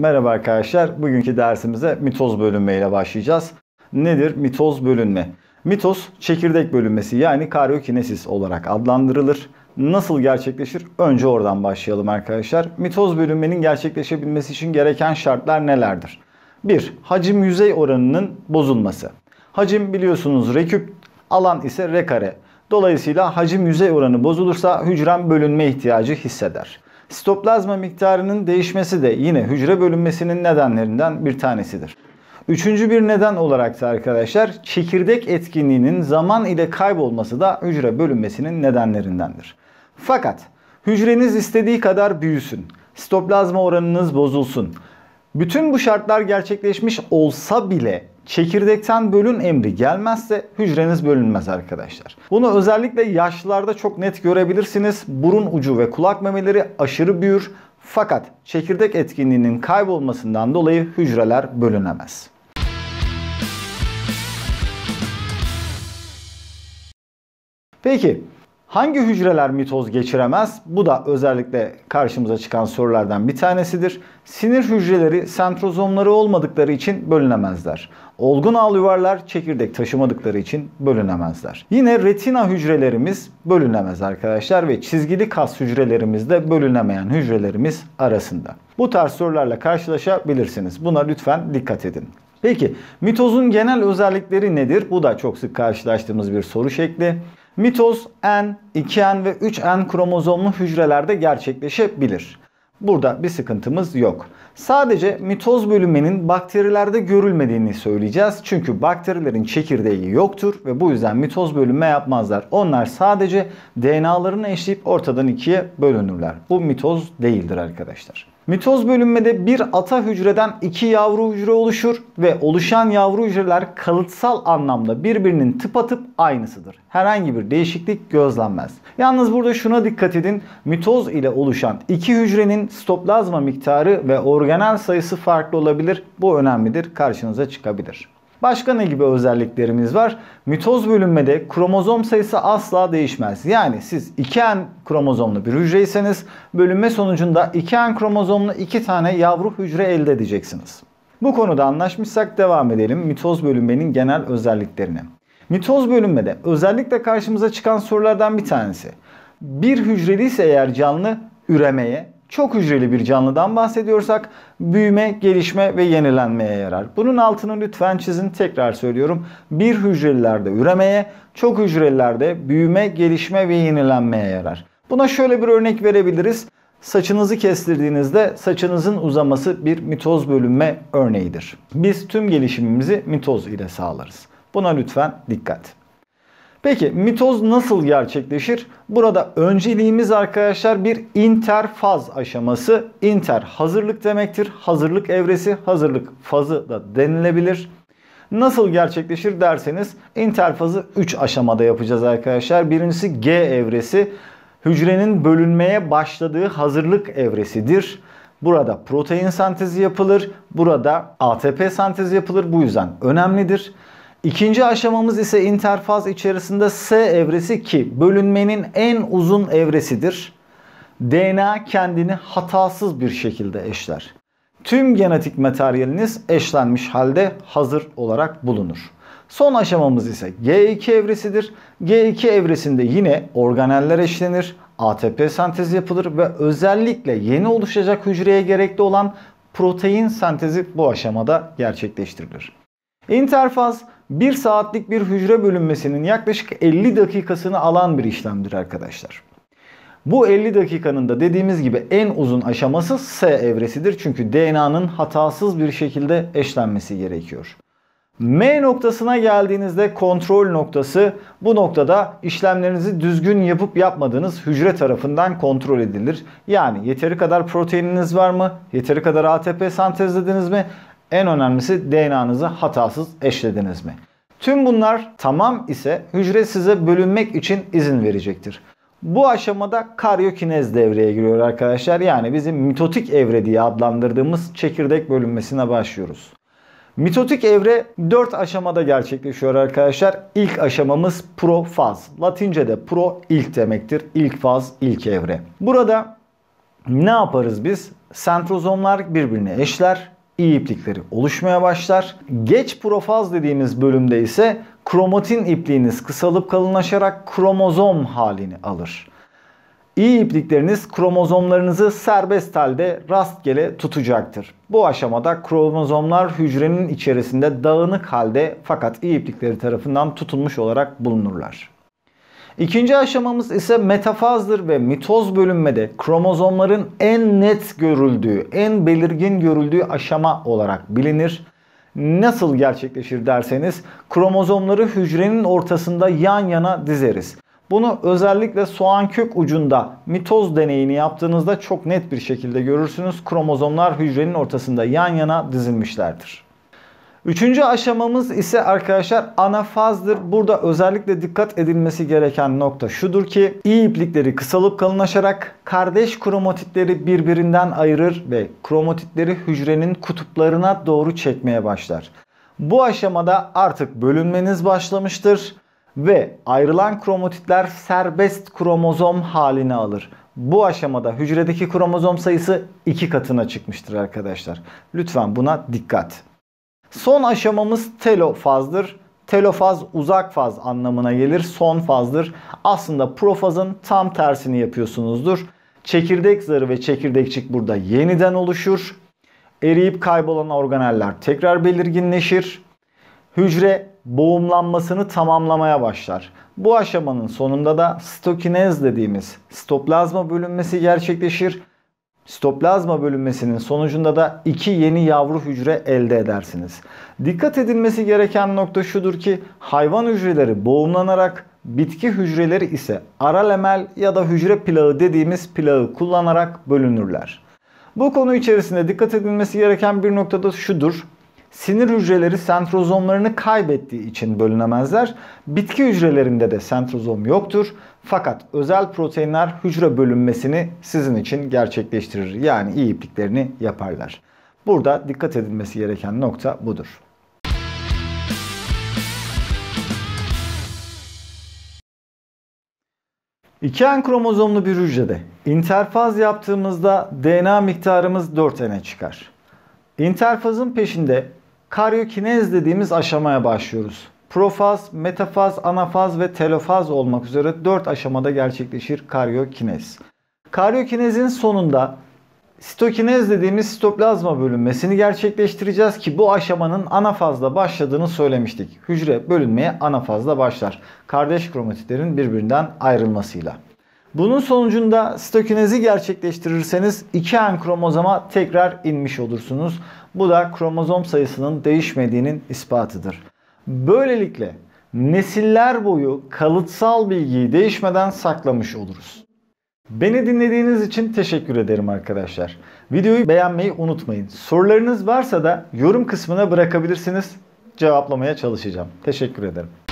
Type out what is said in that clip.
Merhaba arkadaşlar. Bugünkü dersimize mitoz bölünme ile başlayacağız. Nedir mitoz bölünme? Mitoz çekirdek bölünmesi yani karyokinesis olarak adlandırılır. Nasıl gerçekleşir? Önce oradan başlayalım arkadaşlar. Mitoz bölünmenin gerçekleşebilmesi için gereken şartlar nelerdir? 1. Hacim yüzey oranının bozulması. Hacim biliyorsunuz reküp, alan ise r kare. Dolayısıyla hacim yüzey oranı bozulursa hücrem bölünme ihtiyacı hisseder. Sitoplazma miktarının değişmesi de yine hücre bölünmesinin nedenlerinden bir tanesidir. Üçüncü bir neden olarak da arkadaşlar çekirdek etkinliğinin zaman ile kaybolması da hücre bölünmesinin nedenlerindendir. Fakat hücreniz istediği kadar büyüsün, sitoplazma oranınız bozulsun. Bütün bu şartlar gerçekleşmiş olsa bile Çekirdekten bölün emri gelmezse hücreniz bölünmez arkadaşlar. Bunu özellikle yaşlılarda çok net görebilirsiniz. Burun ucu ve kulak memeleri aşırı büyür fakat çekirdek etkinliğinin kaybolmasından dolayı hücreler bölünemez. Peki Hangi hücreler mitoz geçiremez? Bu da özellikle karşımıza çıkan sorulardan bir tanesidir. Sinir hücreleri sentrozomları olmadıkları için bölünemezler. Olgun ağ yuvarlar çekirdek taşımadıkları için bölünemezler. Yine retina hücrelerimiz bölünemez arkadaşlar ve çizgili kas hücrelerimiz de bölünemeyen hücrelerimiz arasında. Bu tarz sorularla karşılaşabilirsiniz. Buna lütfen dikkat edin. Peki mitozun genel özellikleri nedir? Bu da çok sık karşılaştığımız bir soru şekli. Mitoz N, 2N ve 3N kromozomlu hücrelerde gerçekleşebilir. Burada bir sıkıntımız yok. Sadece mitoz bölünmenin bakterilerde görülmediğini söyleyeceğiz. Çünkü bakterilerin çekirdeği yoktur ve bu yüzden mitoz bölünme yapmazlar. Onlar sadece DNA'larını eşleyip ortadan ikiye bölünürler. Bu mitoz değildir arkadaşlar. Mitoz bölünmede bir ata hücreden iki yavru hücre oluşur ve oluşan yavru hücreler kalıtsal anlamda birbirinin tıpatıp aynısıdır. Herhangi bir değişiklik gözlenmez. Yalnız burada şuna dikkat edin. Mitoz ile oluşan iki hücrenin stoplazma miktarı ve organel sayısı farklı olabilir. Bu önemlidir. Karşınıza çıkabilir. Başka ne gibi özelliklerimiz var? Mitoz bölünmede kromozom sayısı asla değişmez. Yani siz 2N kromozomlu bir hücreyseniz bölünme sonucunda 2N kromozomlu 2 tane yavru hücre elde edeceksiniz. Bu konuda anlaşmışsak devam edelim mitoz bölünmenin genel özelliklerine. Mitoz bölünmede özellikle karşımıza çıkan sorulardan bir tanesi. Bir hücreliyse eğer canlı üremeye çok hücreli bir canlıdan bahsediyorsak büyüme, gelişme ve yenilenmeye yarar. Bunun altını lütfen çizin tekrar söylüyorum. Bir hücrelilerde üremeye, çok hücrelilerde büyüme, gelişme ve yenilenmeye yarar. Buna şöyle bir örnek verebiliriz. Saçınızı kestirdiğinizde saçınızın uzaması bir mitoz bölünme örneğidir. Biz tüm gelişimimizi mitoz ile sağlarız. Buna lütfen dikkat. Peki mitoz nasıl gerçekleşir? Burada önceliğimiz arkadaşlar bir interfaz aşaması. Inter hazırlık demektir. Hazırlık evresi, hazırlık fazı da denilebilir. Nasıl gerçekleşir derseniz interfazı 3 aşamada yapacağız arkadaşlar. Birincisi G evresi. Hücrenin bölünmeye başladığı hazırlık evresidir. Burada protein sentezi yapılır. Burada ATP sentezi yapılır. Bu yüzden önemlidir. İkinci aşamamız ise interfaz içerisinde S evresi ki bölünmenin en uzun evresidir. DNA kendini hatasız bir şekilde eşler. Tüm genetik materyaliniz eşlenmiş halde hazır olarak bulunur. Son aşamamız ise G2 evresidir. G2 evresinde yine organeller eşlenir, ATP sentezi yapılır ve özellikle yeni oluşacak hücreye gerekli olan protein sentezi bu aşamada gerçekleştirilir. İnterfaz 1 saatlik bir hücre bölünmesinin yaklaşık 50 dakikasını alan bir işlemdir arkadaşlar. Bu 50 dakikanın da dediğimiz gibi en uzun aşaması S evresidir. Çünkü DNA'nın hatasız bir şekilde eşlenmesi gerekiyor. M noktasına geldiğinizde kontrol noktası bu noktada işlemlerinizi düzgün yapıp yapmadığınız hücre tarafından kontrol edilir. Yani yeteri kadar proteininiz var mı? Yeteri kadar ATP sentezlediniz mi? En önemlisi DNA'nızı hatasız eşlediniz mi? Tüm bunlar tamam ise hücre size bölünmek için izin verecektir. Bu aşamada karyokinez devreye giriyor arkadaşlar. Yani bizim mitotik evre diye adlandırdığımız çekirdek bölünmesine başlıyoruz. Mitotik evre 4 aşamada gerçekleşiyor arkadaşlar. İlk aşamamız profaz. Latince'de pro ilk demektir. İlk faz, ilk evre. Burada ne yaparız biz? Sentrozomlar birbirine eşler iyi iplikleri oluşmaya başlar. Geç profaz dediğimiz bölümde ise kromatin ipliğiniz kısalıp kalınlaşarak kromozom halini alır. İyi iplikleriniz kromozomlarınızı serbest halde rastgele tutacaktır. Bu aşamada kromozomlar hücrenin içerisinde dağınık halde fakat iyi iplikleri tarafından tutulmuş olarak bulunurlar. İkinci aşamamız ise metafazdır ve mitoz bölünmede kromozomların en net görüldüğü, en belirgin görüldüğü aşama olarak bilinir. Nasıl gerçekleşir derseniz kromozomları hücrenin ortasında yan yana dizeriz. Bunu özellikle soğan kök ucunda mitoz deneyini yaptığınızda çok net bir şekilde görürsünüz. Kromozomlar hücrenin ortasında yan yana dizilmişlerdir. Üçüncü aşamamız ise arkadaşlar ana fazdır. Burada özellikle dikkat edilmesi gereken nokta şudur ki iyi iplikleri kısalıp kalınlaşarak kardeş kromatitleri birbirinden ayırır ve kromatitleri hücrenin kutuplarına doğru çekmeye başlar. Bu aşamada artık bölünmeniz başlamıştır ve ayrılan kromatitler serbest kromozom haline alır. Bu aşamada hücredeki kromozom sayısı iki katına çıkmıştır arkadaşlar. Lütfen buna dikkat. Son aşamamız telofazdır. Telofaz uzak faz anlamına gelir. Son fazdır. Aslında profazın tam tersini yapıyorsunuzdur. Çekirdek zarı ve çekirdekçik burada yeniden oluşur. Eriyip kaybolan organeller tekrar belirginleşir. Hücre boğumlanmasını tamamlamaya başlar. Bu aşamanın sonunda da stokinez dediğimiz stoplazma bölünmesi gerçekleşir Stoplazma bölünmesinin sonucunda da iki yeni yavru hücre elde edersiniz. Dikkat edilmesi gereken nokta şudur ki hayvan hücreleri boğumlanarak bitki hücreleri ise ara ya da hücre plağı dediğimiz plağı kullanarak bölünürler. Bu konu içerisinde dikkat edilmesi gereken bir nokta da şudur. Sinir hücreleri sentrozomlarını kaybettiği için bölünemezler. Bitki hücrelerinde de sentrozom yoktur. Fakat özel proteinler hücre bölünmesini sizin için gerçekleştirir. Yani iyi ipliklerini yaparlar. Burada dikkat edilmesi gereken nokta budur. İki en kromozomlu bir hücrede interfaz yaptığımızda DNA miktarımız 4n'e çıkar. İnterfazın peşinde karyokinez dediğimiz aşamaya başlıyoruz. Profaz, metafaz, anafaz ve telofaz olmak üzere 4 aşamada gerçekleşir karyokinez. Karyokinezin sonunda sitokinez dediğimiz sitoplazma bölünmesini gerçekleştireceğiz ki bu aşamanın anafazda başladığını söylemiştik. Hücre bölünmeye anafazda başlar. Kardeş kromatitlerin birbirinden ayrılmasıyla. Bunun sonucunda stokinezi gerçekleştirirseniz iki en kromozoma tekrar inmiş olursunuz. Bu da kromozom sayısının değişmediğinin ispatıdır. Böylelikle nesiller boyu kalıtsal bilgiyi değişmeden saklamış oluruz. Beni dinlediğiniz için teşekkür ederim arkadaşlar. Videoyu beğenmeyi unutmayın. Sorularınız varsa da yorum kısmına bırakabilirsiniz. Cevaplamaya çalışacağım. Teşekkür ederim.